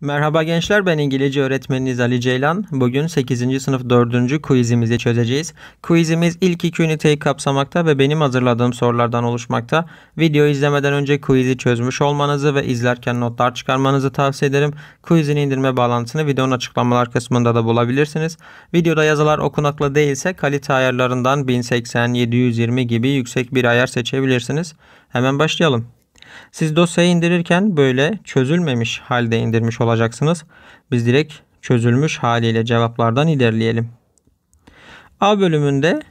Merhaba gençler ben İngilizce öğretmeniniz Ali Ceylan. Bugün 8. sınıf 4. quizimizi çözeceğiz. Quizimiz ilk iki üniteyi kapsamakta ve benim hazırladığım sorulardan oluşmakta. Video izlemeden önce quizi çözmüş olmanızı ve izlerken notlar çıkarmanızı tavsiye ederim. Quizin indirme bağlantısını videonun açıklamalar kısmında da bulabilirsiniz. Videoda yazılar okunaklı değilse kalite ayarlarından 1080-720 gibi yüksek bir ayar seçebilirsiniz. Hemen başlayalım. Siz dosyayı indirirken böyle çözülmemiş halde indirmiş olacaksınız. Biz direkt çözülmüş haliyle cevaplardan ilerleyelim. A bölümünde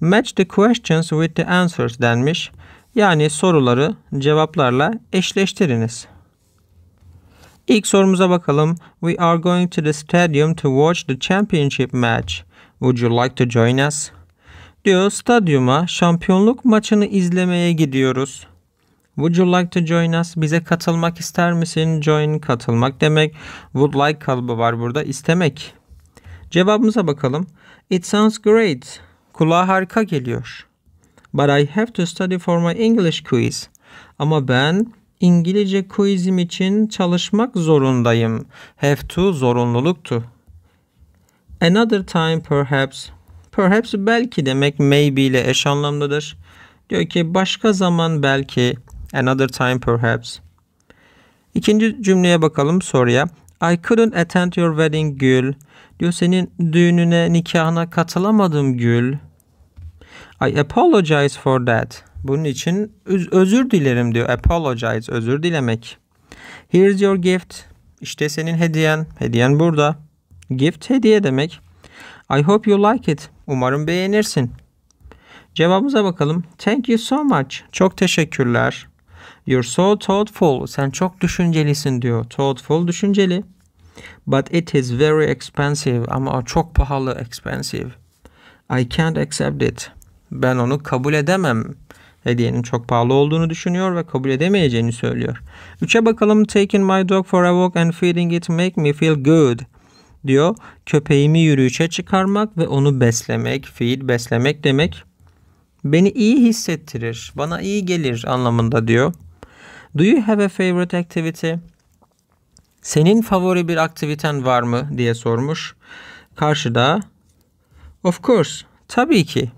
match the questions with the answers denmiş. Yani soruları cevaplarla eşleştiriniz. İlk sorumuza bakalım. We are going to the stadium to watch the championship match. Would you like to join us? Diyor stadyuma şampiyonluk maçını izlemeye gidiyoruz. Would you like to join us? Bize katılmak ister misin? Join katılmak demek. Would like kalıbı var burada. İstemek. Cevabımıza bakalım. It sounds great. Kulağa harika geliyor. But I have to study for my English quiz. Ama ben İngilizce quizim için çalışmak zorundayım. Have to zorunluluktu. Another time perhaps. Perhaps belki demek maybe ile eş anlamlıdır. Diyor ki başka zaman belki Another time perhaps. İkinci cümleye bakalım soruya. I couldn't attend your wedding Gül. Diyor senin düğününe nikahına katılamadım Gül. I apologize for that. Bunun için özür dilerim diyor. Apologize özür dilemek. Here's your gift. İşte senin hediyen. Hediyen burada. Gift hediye demek. I hope you like it. Umarım beğenirsin. Cevabımıza bakalım. Thank you so much. Çok teşekkürler. You're so thoughtful. Sen çok düşüncelisin diyor. Thoughtful düşünceli. But it is very expensive. Ama çok pahalı expensive. I can't accept it. Ben onu kabul edemem. Hediyenin çok pahalı olduğunu düşünüyor ve kabul edemeyeceğini söylüyor. Üçe bakalım. Taking my dog for a walk and feeding it make me feel good diyor. Köpeğimi yürüyüşe çıkarmak ve onu beslemek, feed beslemek demek. Beni iyi hissettirir, bana iyi gelir anlamında diyor. Do you have a favorite activity? Senin favori bir aktiviten var mı diye sormuş. Karşıda Of course. Tabii ki.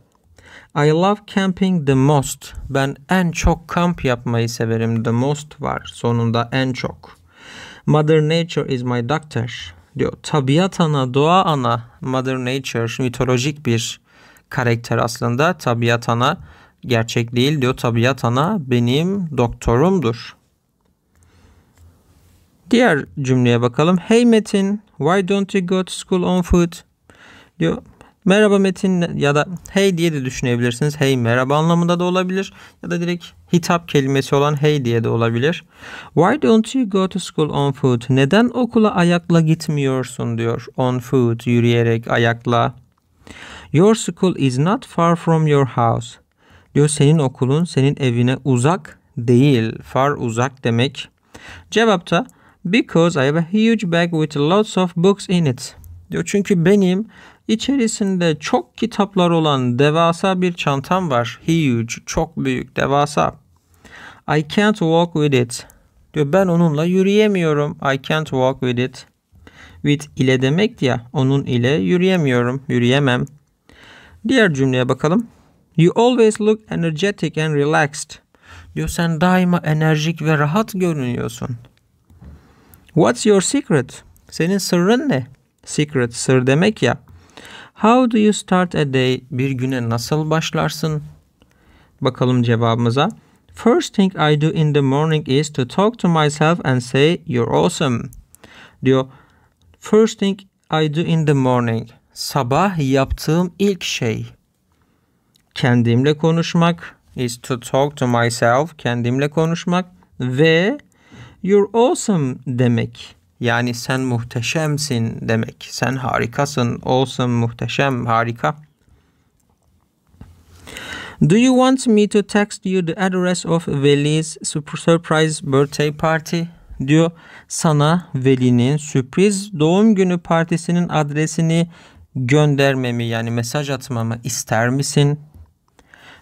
I love camping the most. Ben en çok kamp yapmayı severim. The most var. Sonunda en çok. Mother Nature is my doctor diyor. Tabiat ana, doğa ana. Mother Nature mitolojik bir karakter aslında. Tabiat ana gerçek değil diyor. Tabiat ana benim doktorumdur. Diğer cümleye bakalım. Hey Metin, why don't you go to school on foot? Diyor. Merhaba Metin ya da hey diye de düşünebilirsiniz. Hey merhaba anlamında da olabilir ya da direkt hitap kelimesi olan hey diye de olabilir. Why don't you go to school on foot? Neden okula ayakla gitmiyorsun diyor. On foot yürüyerek ayakla. Your school is not far from your house. Diyor senin okulun senin evine uzak değil. Far uzak demek. Cevapta because I have a huge bag with lots of books in it. Diyor çünkü benim içerisinde çok kitaplar olan devasa bir çantam var. Huge, çok büyük, devasa. I can't walk with it. Diyor ben onunla yürüyemiyorum. I can't walk with it. With ile demek ya onun ile yürüyemiyorum, yürüyemem. Diğer cümleye bakalım. You always look energetic and relaxed. Diyor sen daima enerjik ve rahat görünüyorsun. What's your secret? Senin sırrın ne? Secret sır demek ya. How do you start a day? Bir güne nasıl başlarsın? Bakalım cevabımıza. First thing I do in the morning is to talk to myself and say you're awesome. Diyor. First thing I do in the morning. Sabah yaptığım ilk şey kendimle konuşmak is to talk to myself kendimle konuşmak ve you're awesome demek. Yani sen muhteşemsin demek. Sen harikasın. Awesome muhteşem harika. Do you want me to text you the address of Veli's surprise birthday party? diyor. Sana Veli'nin sürpriz doğum günü partisinin adresini göndermemi yani mesaj atmamı ister misin?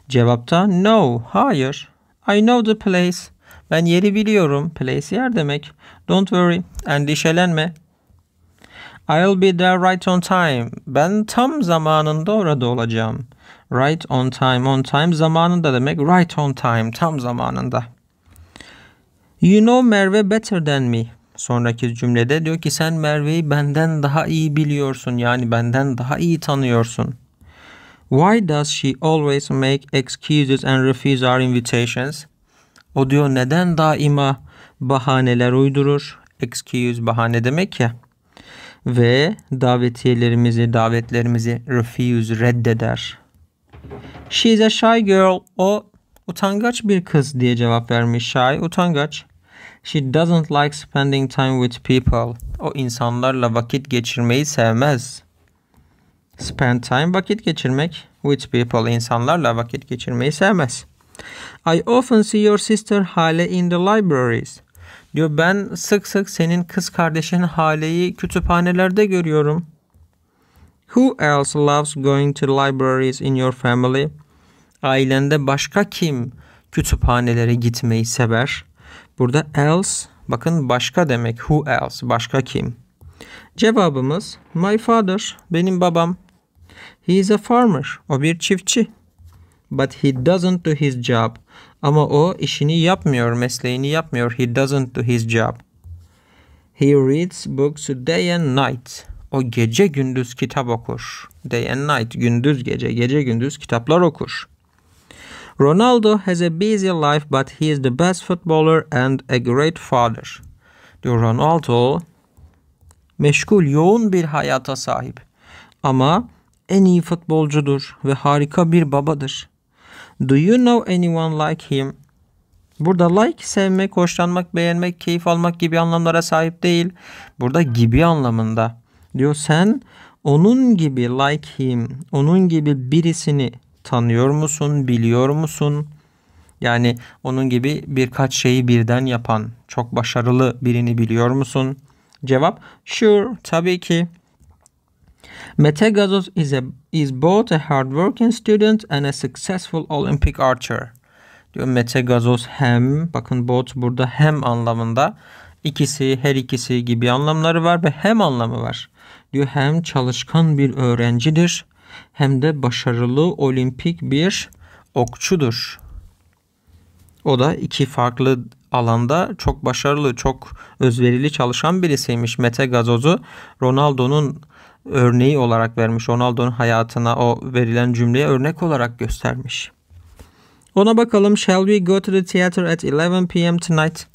Cevapta no, hayır. I know the place. Ben yeri biliyorum. Place yer demek. Don't worry. Endişelenme. I'll be there right on time. Ben tam zamanında orada olacağım. Right on time. On time zamanında demek. Right on time. Tam zamanında. You know Merve better than me. Sonraki cümlede diyor ki sen Merve'yi benden daha iyi biliyorsun. Yani benden daha iyi tanıyorsun. Why does she always make excuses and refuse our invitations? O diyor neden daima bahaneler uydurur? Excuse bahane demek ya. Ve davetiyelerimizi, davetlerimizi refuse reddeder. She is a shy girl. O utangaç bir kız diye cevap vermiş. Shy, utangaç. She doesn't like spending time with people. O insanlarla vakit geçirmeyi sevmez. Spend time vakit geçirmek. With people insanlarla vakit geçirmeyi sevmez. I often see your sister Hale in the libraries. Diyor ben sık sık senin kız kardeşin Hale'yi kütüphanelerde görüyorum. Who else loves going to libraries in your family? Ailende başka kim kütüphanelere gitmeyi sever? Burada else bakın başka demek. Who else? Başka kim? Cevabımız my father benim babam. He is a farmer. O bir çiftçi. But he doesn't do his job. Ama o işini yapmıyor, mesleğini yapmıyor. He doesn't do his job. He reads books day and night. O gece gündüz kitap okur. Day and night, gündüz gece, gece gündüz kitaplar okur. Ronaldo has a busy life but he is the best footballer and a great father. Diyor Ronaldo meşgul, yoğun bir hayata sahip. Ama en iyi futbolcudur ve harika bir babadır. Do you know anyone like him? Burada like sevmek, hoşlanmak, beğenmek, keyif almak gibi anlamlara sahip değil. Burada gibi anlamında. Diyor sen onun gibi like him, onun gibi birisini tanıyor musun, biliyor musun? Yani onun gibi birkaç şeyi birden yapan, çok başarılı birini biliyor musun? Cevap sure tabii ki. Mete Gazoz is, a, is both a hardworking student and a successful Olympic archer. Diyor Mete Gazoz hem bakın both burada hem anlamında ikisi her ikisi gibi anlamları var ve hem anlamı var. Diyor hem çalışkan bir öğrencidir hem de başarılı olimpik bir okçudur. O da iki farklı alanda çok başarılı, çok özverili çalışan birisiymiş Mete Gazoz'u. Ronaldo'nun örneği olarak vermiş. Ronaldo'nun hayatına o verilen cümleye örnek olarak göstermiş. Ona bakalım. Shall we go to the theater at 11 p.m. tonight?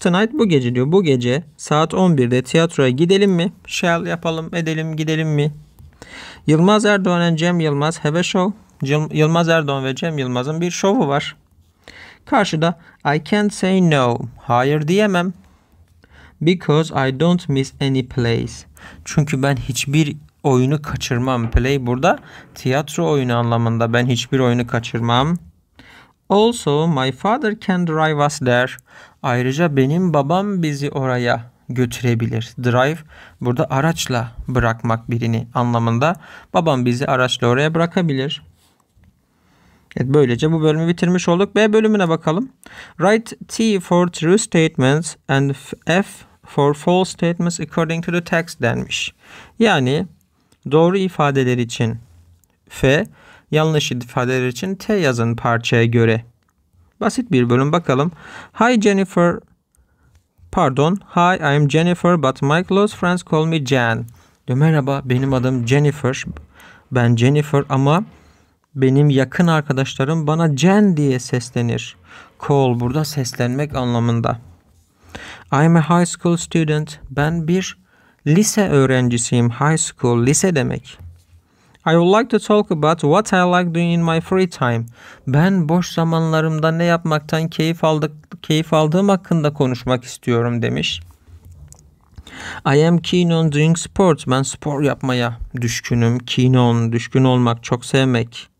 Tonight bu gece diyor. Bu gece saat 11'de tiyatroya gidelim mi? Shall yapalım, edelim, gidelim mi? Yılmaz Erdoğan ve Cem Yılmaz have a show. Yılmaz Erdoğan ve Cem Yılmaz'ın bir şovu var. Karşıda I can't say no. Hayır diyemem. Because I don't miss any plays. Çünkü ben hiçbir oyunu kaçırmam. Play burada tiyatro oyunu anlamında. Ben hiçbir oyunu kaçırmam. Also my father can drive us there. Ayrıca benim babam bizi oraya götürebilir. Drive burada araçla bırakmak birini anlamında. Babam bizi araçla oraya bırakabilir. Evet, böylece bu bölümü bitirmiş olduk. B bölümüne bakalım. Write T for true statements and F for false statements according to the text denmiş. Yani doğru ifadeler için F, yanlış ifadeler için T yazın parçaya göre. Basit bir bölüm bakalım. Hi Jennifer, pardon, hi I'm Jennifer but my close friends call me Jan. Merhaba benim adım Jennifer. Ben Jennifer ama benim yakın arkadaşlarım bana Jen diye seslenir. Call burada seslenmek anlamında. I'm a high school student. Ben bir lise öğrencisiyim. High school lise demek. I would like to talk about what I like doing in my free time. Ben boş zamanlarımda ne yapmaktan keyif aldık keyif aldığım hakkında konuşmak istiyorum demiş. I am keen on doing sports. Ben spor yapmaya düşkünüm. Keen on, düşkün olmak, çok sevmek.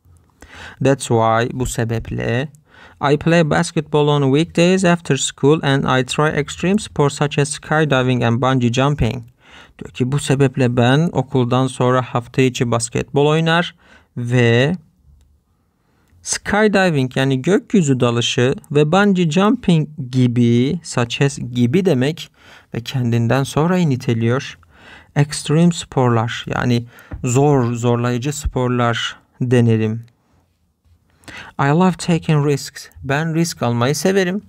That's why bu sebeple I play basketball on weekdays after school and I try extreme sports such as skydiving and bungee jumping. Diyor ki bu sebeple ben okuldan sonra hafta içi basketbol oynar ve skydiving yani gökyüzü dalışı ve bungee jumping gibi saçes gibi demek ve kendinden sonra niteliyor. Extreme sporlar yani zor zorlayıcı sporlar denerim I love taking risks. Ben risk almayı severim.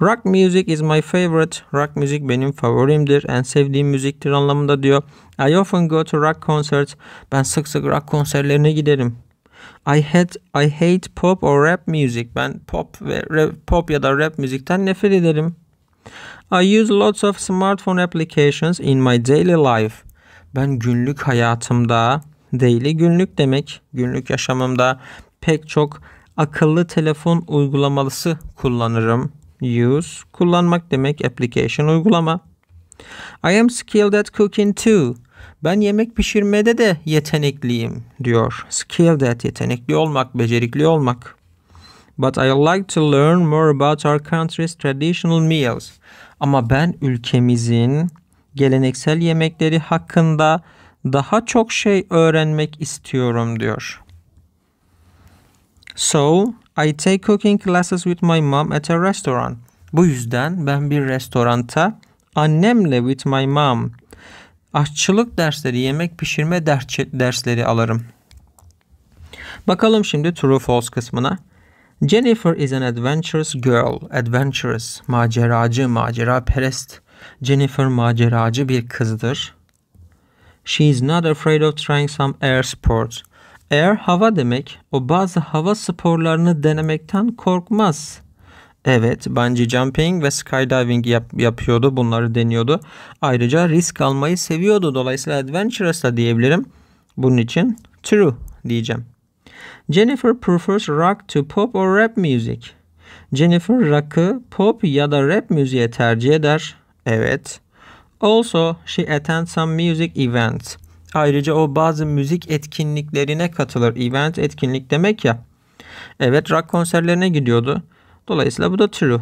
Rock music is my favorite. Rock müzik benim favorimdir. En sevdiğim müziktir anlamında diyor. I often go to rock concerts. Ben sık sık rock konserlerine giderim. I hate I hate pop or rap music. Ben pop ve rap, pop ya da rap müzikten nefret ederim. I use lots of smartphone applications in my daily life. Ben günlük hayatımda daily günlük demek günlük yaşamımda pek çok akıllı telefon uygulaması kullanırım. Use kullanmak demek application uygulama. I am skilled at cooking too. Ben yemek pişirmede de yetenekliyim diyor. Skilled at yetenekli olmak, becerikli olmak. But I like to learn more about our country's traditional meals. Ama ben ülkemizin geleneksel yemekleri hakkında daha çok şey öğrenmek istiyorum diyor. So I take cooking classes with my mom at a restaurant. Bu yüzden ben bir restoranta annemle with my mom aşçılık dersleri, yemek pişirme dersleri alırım. Bakalım şimdi true false kısmına. Jennifer is an adventurous girl. Adventurous, maceracı, macera perest. Jennifer maceracı bir kızdır. She is not afraid of trying some air sports. Air hava demek. O bazı hava sporlarını denemekten korkmaz. Evet, bungee jumping ve skydiving yap- yapıyordu. Bunları deniyordu. Ayrıca risk almayı seviyordu. Dolayısıyla adventurous da diyebilirim. Bunun için true diyeceğim. Jennifer prefers rock to pop or rap music. Jennifer rock'ı pop ya da rap müziğe tercih eder. Evet. Also she attends some music events. Ayrıca o bazı müzik etkinliklerine katılır. Event etkinlik demek ya. Evet rock konserlerine gidiyordu. Dolayısıyla bu da true.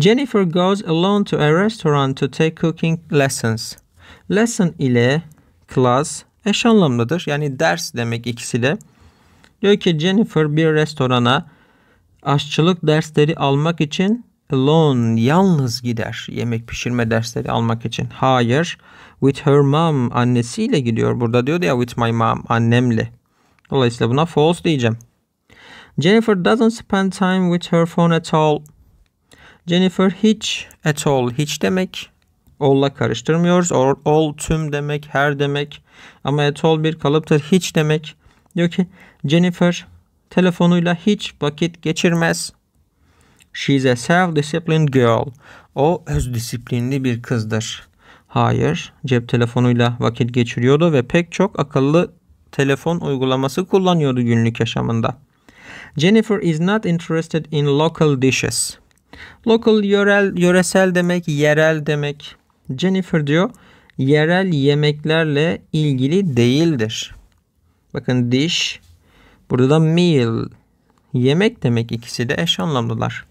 Jennifer goes alone to a restaurant to take cooking lessons. Lesson ile class eş anlamlıdır. Yani ders demek ikisi de. Diyor ki Jennifer bir restorana aşçılık dersleri almak için alone yalnız gider yemek pişirme dersleri almak için. Hayır. With her mom annesiyle gidiyor. Burada diyor ya with my mom annemle. Dolayısıyla buna false diyeceğim. Jennifer doesn't spend time with her phone at all. Jennifer hiç at all hiç demek. All'la karıştırmıyoruz. Or all tüm demek, her demek. Ama at all bir kalıptır. Hiç demek. Diyor ki Jennifer telefonuyla hiç vakit geçirmez. She is a self-disciplined girl. O öz disiplinli bir kızdır. Hayır, cep telefonuyla vakit geçiriyordu ve pek çok akıllı telefon uygulaması kullanıyordu günlük yaşamında. Jennifer is not interested in local dishes. Local yörel, yöresel demek, yerel demek. Jennifer diyor, yerel yemeklerle ilgili değildir. Bakın dish, burada da meal, yemek demek ikisi de eş anlamlılar.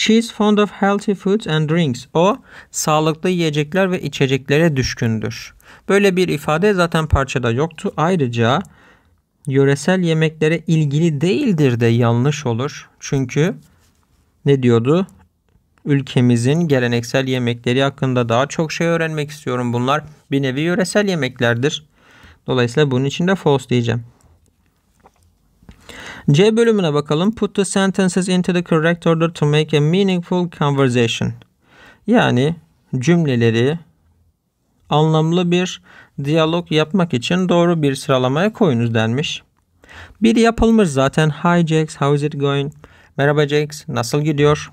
She is fond of healthy foods and drinks. O sağlıklı yiyecekler ve içeceklere düşkündür. Böyle bir ifade zaten parçada yoktu. Ayrıca yöresel yemeklere ilgili değildir de yanlış olur. Çünkü ne diyordu? Ülkemizin geleneksel yemekleri hakkında daha çok şey öğrenmek istiyorum. Bunlar bir nevi yöresel yemeklerdir. Dolayısıyla bunun için de false diyeceğim. C bölümüne bakalım. Put the sentences into the correct order to make a meaningful conversation. Yani cümleleri anlamlı bir diyalog yapmak için doğru bir sıralamaya koyunuz denmiş. Bir yapılmış zaten. Hi Jax, how is it going? Merhaba Jax, nasıl gidiyor?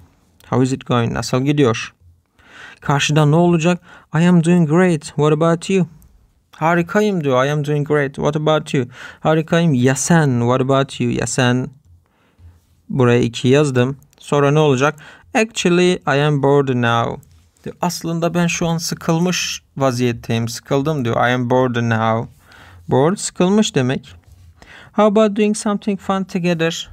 How is it going? Nasıl gidiyor? Karşıda ne olacak? I am doing great. What about you? Harikayım diyor. I am doing great. What about you? Harikayım. Ya sen? What about you? Ya sen? Buraya iki yazdım. Sonra ne olacak? Actually I am bored now. Diyor. Aslında ben şu an sıkılmış vaziyetteyim. Sıkıldım diyor. I am bored now. Bored sıkılmış demek. How about doing something fun together?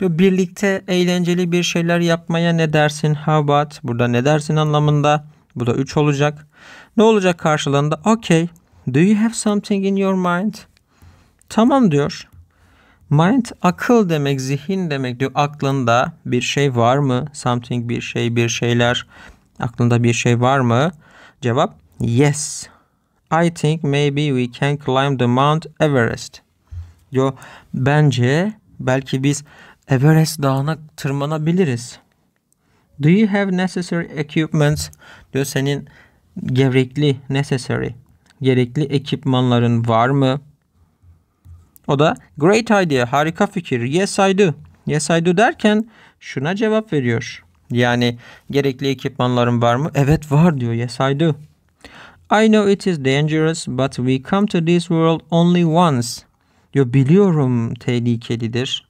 Diyor birlikte eğlenceli bir şeyler yapmaya ne dersin? How about? Burada ne dersin anlamında. Bu da 3 olacak. Ne olacak karşılığında? Okay. Do you have something in your mind? Tamam diyor. Mind akıl demek, zihin demek diyor. Aklında bir şey var mı? Something bir şey, bir şeyler. Aklında bir şey var mı? Cevap yes. I think maybe we can climb the Mount Everest. Diyor bence belki biz Everest dağına tırmanabiliriz. Do you have necessary equipment? Diyor senin gerekli necessary gerekli ekipmanların var mı? O da great idea, harika fikir. Yes I do. Yes I do derken şuna cevap veriyor. Yani gerekli ekipmanların var mı? Evet var diyor. Yes I do. I know it is dangerous but we come to this world only once. Diyor biliyorum tehlikelidir.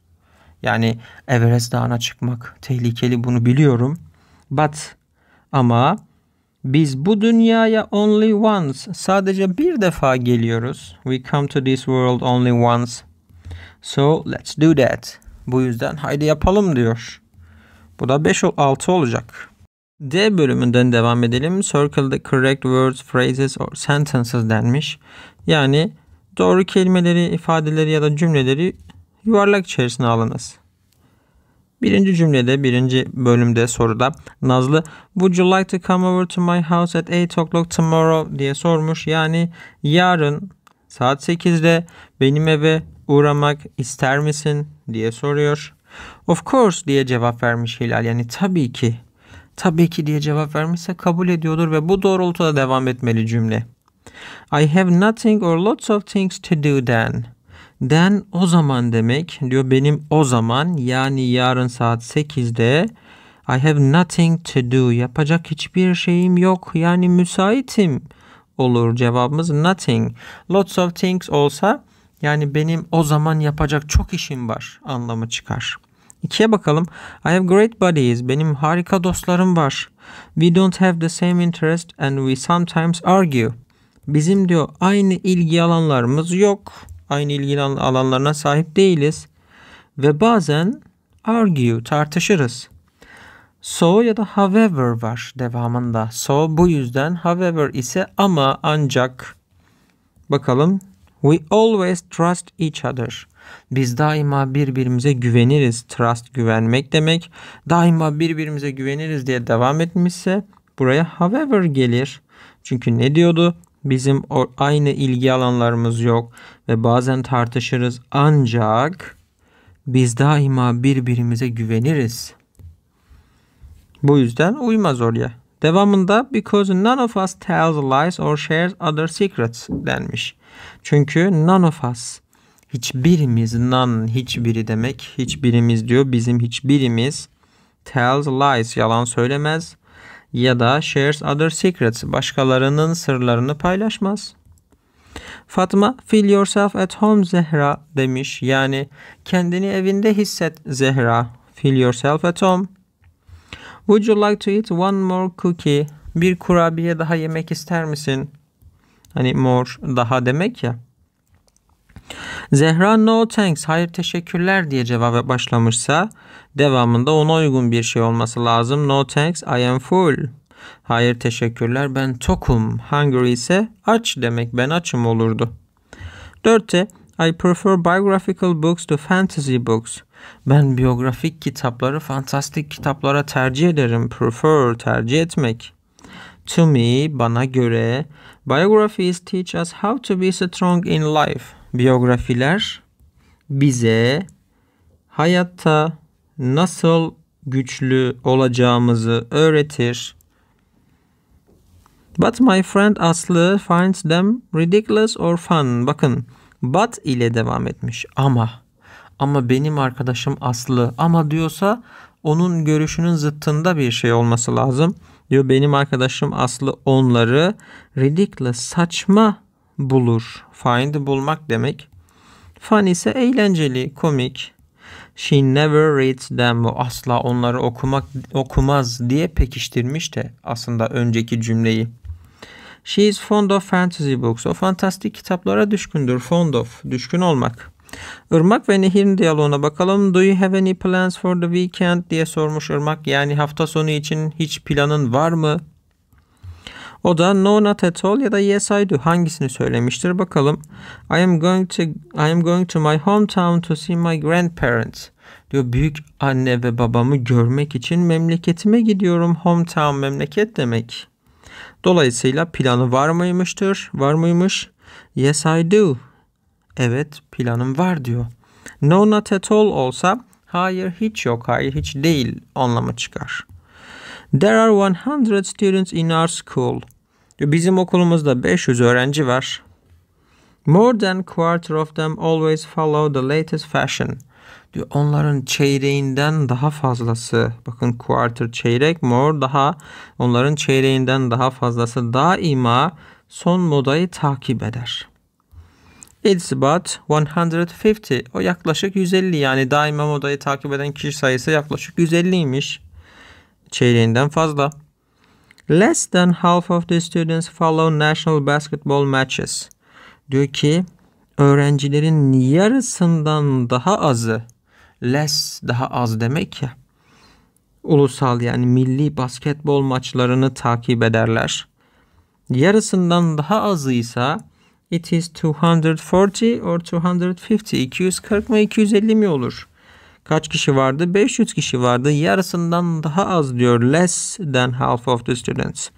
Yani Everest dağına çıkmak tehlikeli bunu biliyorum. But ama biz bu dünyaya only once, sadece bir defa geliyoruz. We come to this world only once. So let's do that. Bu yüzden haydi yapalım diyor. Bu da 5 6 olacak. D bölümünden devam edelim. Circle the correct words, phrases or sentences denmiş. Yani doğru kelimeleri, ifadeleri ya da cümleleri yuvarlak içerisine alınız. Birinci cümlede, birinci bölümde soruda Nazlı Would you like to come over to my house at 8 o'clock tomorrow diye sormuş. Yani yarın saat 8'de benim eve uğramak ister misin diye soruyor. Of course diye cevap vermiş Hilal. Yani tabii ki. Tabii ki diye cevap vermişse kabul ediyordur ve bu doğrultuda devam etmeli cümle. I have nothing or lots of things to do then. Den o zaman demek diyor benim o zaman yani yarın saat 8'de I have nothing to do yapacak hiçbir şeyim yok yani müsaitim olur cevabımız nothing. Lots of things olsa yani benim o zaman yapacak çok işim var anlamı çıkar. İkiye bakalım. I have great buddies. Benim harika dostlarım var. We don't have the same interest and we sometimes argue. Bizim diyor aynı ilgi alanlarımız yok aynı ilgili alanlarına sahip değiliz ve bazen argue tartışırız. So ya da however var devamında. So bu yüzden however ise ama ancak bakalım we always trust each other. Biz daima birbirimize güveniriz. Trust güvenmek demek. Daima birbirimize güveniriz diye devam etmişse buraya however gelir. Çünkü ne diyordu? Bizim aynı ilgi alanlarımız yok ve bazen tartışırız ancak biz daima birbirimize güveniriz. Bu yüzden uymaz oraya. Devamında because none of us tells lies or shares other secrets denmiş. Çünkü none of us hiçbirimiz none hiçbiri demek hiçbirimiz diyor bizim hiçbirimiz tells lies yalan söylemez ya da shares other secrets başkalarının sırlarını paylaşmaz. Fatma feel yourself at home Zehra demiş. Yani kendini evinde hisset Zehra. Feel yourself at home. Would you like to eat one more cookie? Bir kurabiye daha yemek ister misin? Hani more daha demek ya. Zehra no thanks hayır teşekkürler diye cevap başlamışsa devamında ona uygun bir şey olması lazım. No thanks I am full. Hayır teşekkürler ben tokum. Hungry ise aç demek ben açım olurdu. Dörtte I prefer biographical books to fantasy books. Ben biyografik kitapları fantastik kitaplara tercih ederim. Prefer tercih etmek. To me bana göre biographies teach us how to be strong in life biyografiler bize hayatta nasıl güçlü olacağımızı öğretir. But my friend Aslı finds them ridiculous or fun. Bakın but ile devam etmiş ama ama benim arkadaşım Aslı ama diyorsa onun görüşünün zıttında bir şey olması lazım. Diyor benim arkadaşım Aslı onları ridiculous saçma bulur. Find bulmak demek. Fun ise eğlenceli, komik. She never reads them. O asla onları okumak okumaz diye pekiştirmiş de aslında önceki cümleyi. She is fond of fantasy books. O fantastik kitaplara düşkündür. Fond of, düşkün olmak. Irmak ve Nehir'in diyaloğuna bakalım. Do you have any plans for the weekend diye sormuş Irmak. Yani hafta sonu için hiç planın var mı o da no not at all ya da yes I do hangisini söylemiştir bakalım. I am going to I am going to my hometown to see my grandparents. Diyor büyük anne ve babamı görmek için memleketime gidiyorum. Hometown memleket demek. Dolayısıyla planı var mıymıştır? Var mıymış? Yes I do. Evet planım var diyor. No not at all olsa hayır hiç yok, hayır hiç değil anlamı çıkar. There are 100 students in our school. Bizim okulumuzda 500 öğrenci var. More than quarter of them always follow the latest fashion. Diyor onların çeyreğinden daha fazlası. Bakın quarter çeyrek, more daha onların çeyreğinden daha fazlası daima son modayı takip eder. It's about 150. O yaklaşık 150 yani daima modayı takip eden kişi sayısı yaklaşık 150'ymiş çeyreğinden fazla. Less than half of the students follow national basketball matches. Diyor ki öğrencilerin yarısından daha azı less daha az demek ya ulusal yani milli basketbol maçlarını takip ederler. Yarısından daha azıysa it is 240 or 250 240 mı 250 mi olur? kaç kişi vardı? 500 kişi vardı. Yarısından daha az diyor. Less than half of the students.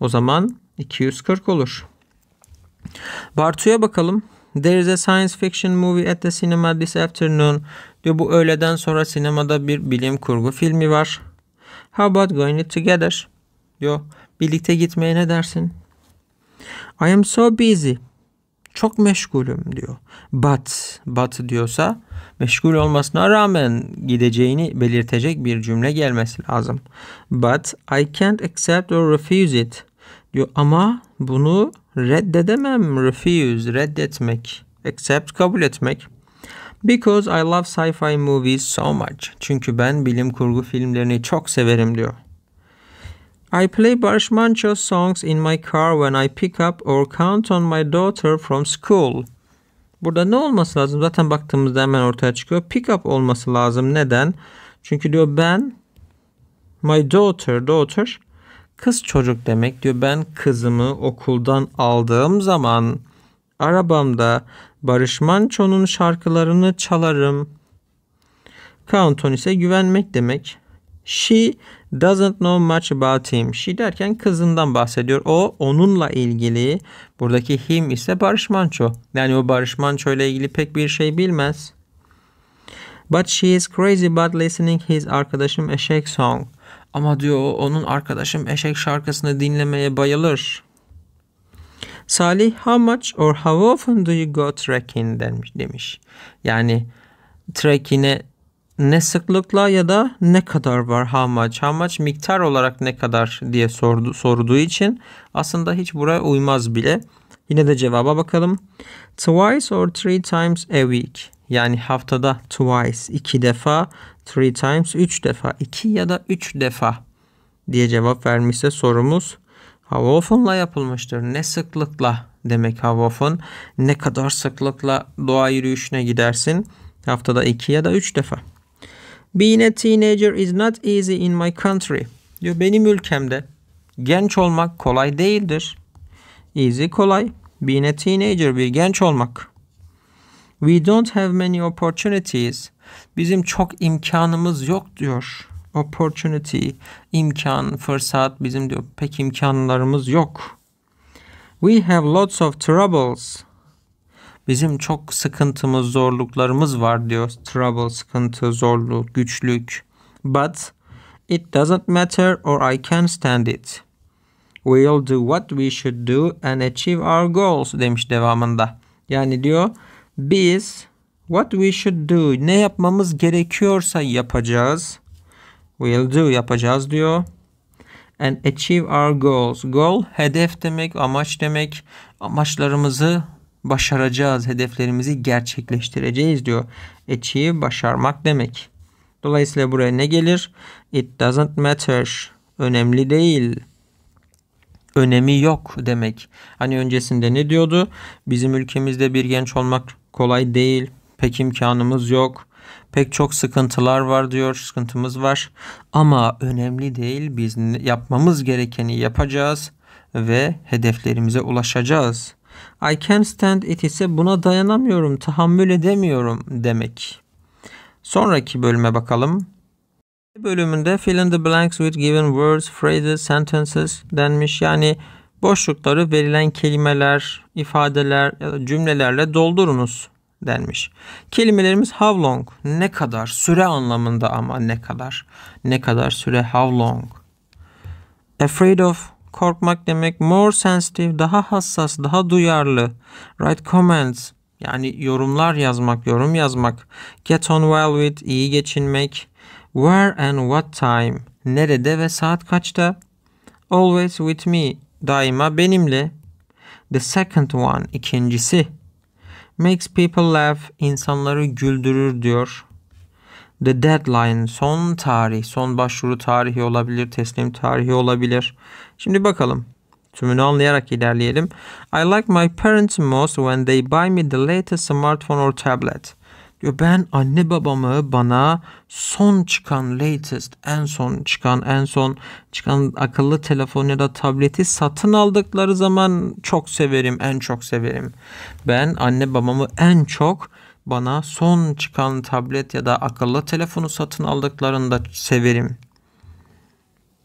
O zaman 240 olur. Bartu'ya bakalım. There is a science fiction movie at the cinema this afternoon. Diyor bu öğleden sonra sinemada bir bilim kurgu filmi var. How about going it together? Diyor birlikte gitmeye ne dersin? I am so busy çok meşgulüm diyor. But, but diyorsa meşgul olmasına rağmen gideceğini belirtecek bir cümle gelmesi lazım. But I can't accept or refuse it diyor ama bunu reddedemem. Refuse, reddetmek. Accept, kabul etmek. Because I love sci-fi movies so much. Çünkü ben bilim kurgu filmlerini çok severim diyor. I play Barış Manço songs in my car when I pick up or count on my daughter from school. Burada ne olması lazım? Zaten baktığımızda hemen ortaya çıkıyor. Pick up olması lazım. Neden? Çünkü diyor ben my daughter, daughter kız çocuk demek diyor. Ben kızımı okuldan aldığım zaman arabamda Barış Manço'nun şarkılarını çalarım. Count on ise güvenmek demek. She Doesn't know much about him. She derken kızından bahsediyor. O onunla ilgili. Buradaki him ise Barış Manço. Yani o Barış Manço ile ilgili pek bir şey bilmez. But she is crazy about listening his arkadaşım eşek song. Ama diyor onun arkadaşım eşek şarkısını dinlemeye bayılır. Salih how much or how often do you go trekking demiş. demiş. Yani trekking'e ne sıklıkla ya da ne kadar var how much, how much miktar olarak ne kadar diye sordu, sorduğu için aslında hiç buraya uymaz bile. Yine de cevaba bakalım. Twice or three times a week. Yani haftada twice iki defa, three times üç defa, iki ya da üç defa diye cevap vermişse sorumuz how often'la yapılmıştır. Ne sıklıkla demek how often, ne kadar sıklıkla doğa yürüyüşüne gidersin haftada iki ya da üç defa. Being a teenager is not easy in my country. Diyor benim ülkemde genç olmak kolay değildir. Easy kolay. Being a teenager bir genç olmak. We don't have many opportunities. Bizim çok imkanımız yok diyor. Opportunity, imkan, fırsat bizim diyor pek imkanlarımız yok. We have lots of troubles. Bizim çok sıkıntımız, zorluklarımız var diyor. Trouble, sıkıntı, zorluk, güçlük. But it doesn't matter or I can stand it. We'll do what we should do and achieve our goals demiş devamında. Yani diyor biz what we should do ne yapmamız gerekiyorsa yapacağız. We'll do yapacağız diyor and achieve our goals. Goal hedef demek, amaç demek. Amaçlarımızı başaracağız, hedeflerimizi gerçekleştireceğiz diyor. Achieve başarmak demek. Dolayısıyla buraya ne gelir? It doesn't matter. Önemli değil. Önemi yok demek. Hani öncesinde ne diyordu? Bizim ülkemizde bir genç olmak kolay değil. Pek imkanımız yok. Pek çok sıkıntılar var diyor. Sıkıntımız var. Ama önemli değil. Biz yapmamız gerekeni yapacağız ve hedeflerimize ulaşacağız. I can't stand it ise buna dayanamıyorum, tahammül edemiyorum demek. Sonraki bölüme bakalım. Bölümünde fill in the blanks with given words, phrases, sentences denmiş. Yani boşlukları verilen kelimeler, ifadeler ya da cümlelerle doldurunuz denmiş. Kelimelerimiz how long ne kadar süre anlamında ama ne kadar ne kadar süre how long afraid of korkmak demek more sensitive, daha hassas, daha duyarlı. Write comments yani yorumlar yazmak, yorum yazmak. Get on well with, iyi geçinmek. Where and what time, nerede ve saat kaçta. Always with me, daima benimle. The second one, ikincisi. Makes people laugh, insanları güldürür diyor. The deadline son tarih, son başvuru tarihi olabilir, teslim tarihi olabilir. Şimdi bakalım. Tümünü anlayarak ilerleyelim. I like my parents most when they buy me the latest smartphone or tablet. Diyor ben anne babamı bana son çıkan latest, en son çıkan, en son çıkan akıllı telefon ya da tableti satın aldıkları zaman çok severim, en çok severim. Ben anne babamı en çok bana son çıkan tablet ya da akıllı telefonu satın aldıklarında severim.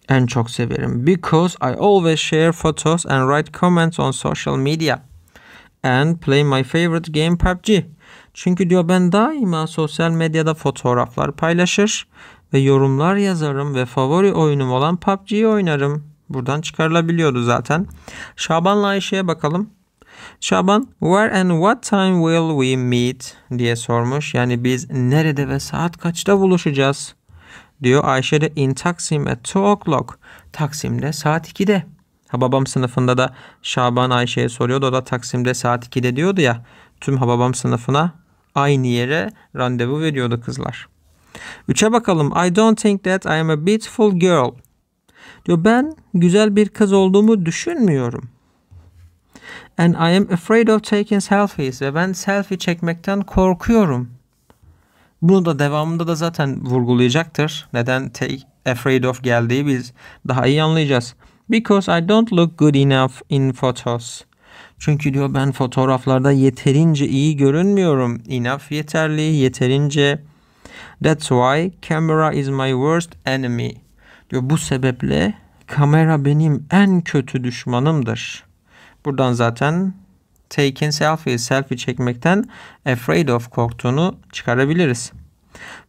En çok severim. Because I always share photos and write comments on social media and play my favorite game PUBG. Çünkü diyor ben daima sosyal medyada fotoğraflar paylaşır ve yorumlar yazarım ve favori oyunum olan PUBG'yi oynarım. Buradan çıkarılabiliyordu zaten. Şaban'la Ayşe'ye bakalım. Şaban where and what time will we meet diye sormuş. Yani biz nerede ve saat kaçta buluşacağız? Diyor Ayşe de in Taksim at 2 o'clock. Taksim'de saat 2'de. Hababam sınıfında da Şaban Ayşe'ye soruyordu. O da Taksim'de saat 2'de diyordu ya. Tüm Hababam sınıfına aynı yere randevu veriyordu kızlar. Üçe bakalım. I don't think that I am a beautiful girl. Diyor ben güzel bir kız olduğumu düşünmüyorum. And I am afraid of taking selfies. Ve ben selfie çekmekten korkuyorum. Bunu da devamında da zaten vurgulayacaktır. Neden take afraid of geldiği biz daha iyi anlayacağız. Because I don't look good enough in photos. Çünkü diyor ben fotoğraflarda yeterince iyi görünmüyorum. Enough yeterli, yeterince. That's why camera is my worst enemy. Diyor bu sebeple kamera benim en kötü düşmanımdır. Buradan zaten taking selfie, selfie çekmekten afraid of korktuğunu çıkarabiliriz.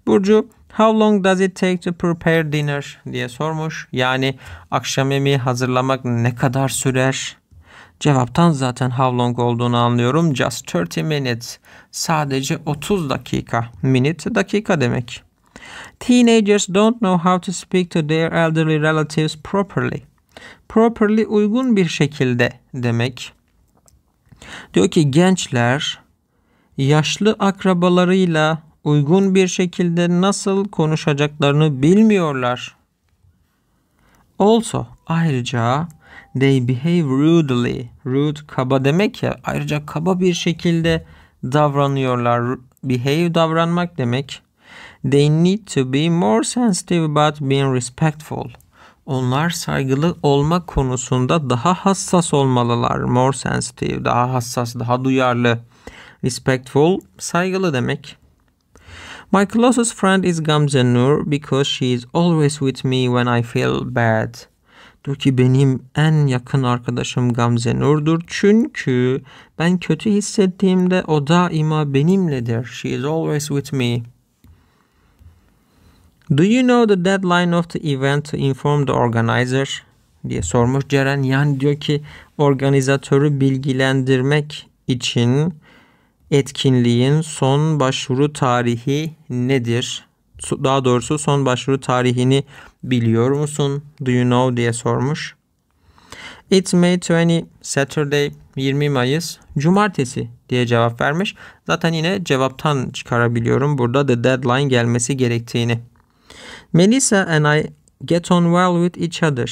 Burcu How long does it take to prepare dinner diye sormuş. Yani akşam yemeği hazırlamak ne kadar sürer? Cevaptan zaten how long olduğunu anlıyorum. Just 30 minutes. Sadece 30 dakika. Minute dakika demek. Teenagers don't know how to speak to their elderly relatives properly. Properly uygun bir şekilde demek. Diyor ki gençler yaşlı akrabalarıyla uygun bir şekilde nasıl konuşacaklarını bilmiyorlar. Also ayrıca they behave rudely. Rude kaba demek ya ayrıca kaba bir şekilde davranıyorlar. Behave davranmak demek. They need to be more sensitive about being respectful. Onlar saygılı olma konusunda daha hassas olmalılar. More sensitive, daha hassas, daha duyarlı. Respectful, saygılı demek. My closest friend is Gamze Nur because she is always with me when I feel bad. Diyor ki benim en yakın arkadaşım Gamze Nur'dur. Çünkü ben kötü hissettiğimde o daima benimledir. She is always with me. Do you know the deadline of the event to inform the organizer? diye sormuş Ceren. Yani diyor ki organizatörü bilgilendirmek için etkinliğin son başvuru tarihi nedir? Daha doğrusu son başvuru tarihini biliyor musun? Do you know diye sormuş. It's May 20 Saturday 20 Mayıs Cumartesi diye cevap vermiş. Zaten yine cevaptan çıkarabiliyorum burada the deadline gelmesi gerektiğini. Melissa and I get on well with each other.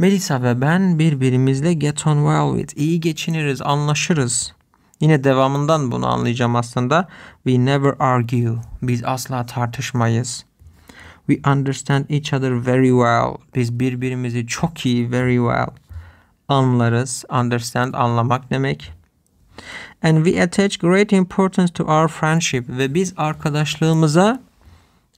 Melisa ve ben birbirimizle get on well with. İyi geçiniriz, anlaşırız. Yine devamından bunu anlayacağım aslında. We never argue. Biz asla tartışmayız. We understand each other very well. Biz birbirimizi çok iyi, very well anlarız. Understand anlamak demek. And we attach great importance to our friendship ve biz arkadaşlığımıza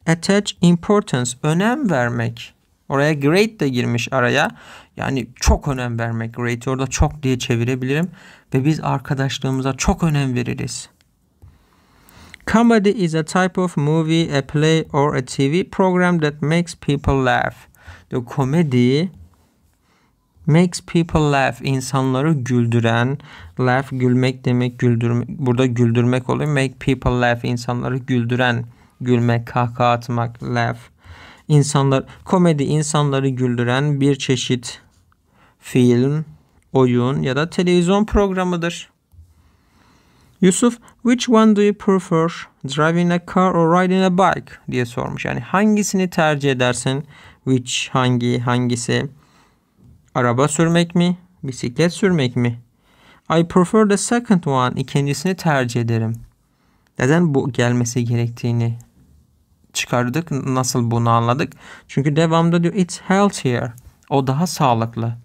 attach importance önem vermek. Oraya great de girmiş araya. Yani çok önem vermek. Great orada çok diye çevirebilirim. Ve biz arkadaşlığımıza çok önem veririz. Comedy is a type of movie, a play or a TV program that makes people laugh. The comedy makes people laugh İnsanları güldüren laugh gülmek demek güldürmek burada güldürmek oluyor make people laugh insanları güldüren gülmek, kahkaha atmak, laugh. İnsanlar, komedi insanları güldüren bir çeşit film, oyun ya da televizyon programıdır. Yusuf, which one do you prefer? Driving a car or riding a bike? diye sormuş. Yani hangisini tercih edersin? Which, hangi, hangisi? Araba sürmek mi? Bisiklet sürmek mi? I prefer the second one. İkincisini tercih ederim. Neden bu gelmesi gerektiğini çıkardık. Nasıl bunu anladık? Çünkü devamda diyor it's healthier. O daha sağlıklı.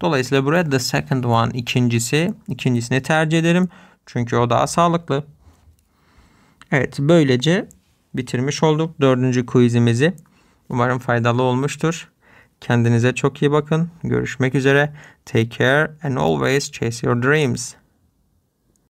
Dolayısıyla buraya the second one ikincisi. ikincisini tercih ederim. Çünkü o daha sağlıklı. Evet böylece bitirmiş olduk dördüncü quizimizi. Umarım faydalı olmuştur. Kendinize çok iyi bakın. Görüşmek üzere. Take care and always chase your dreams.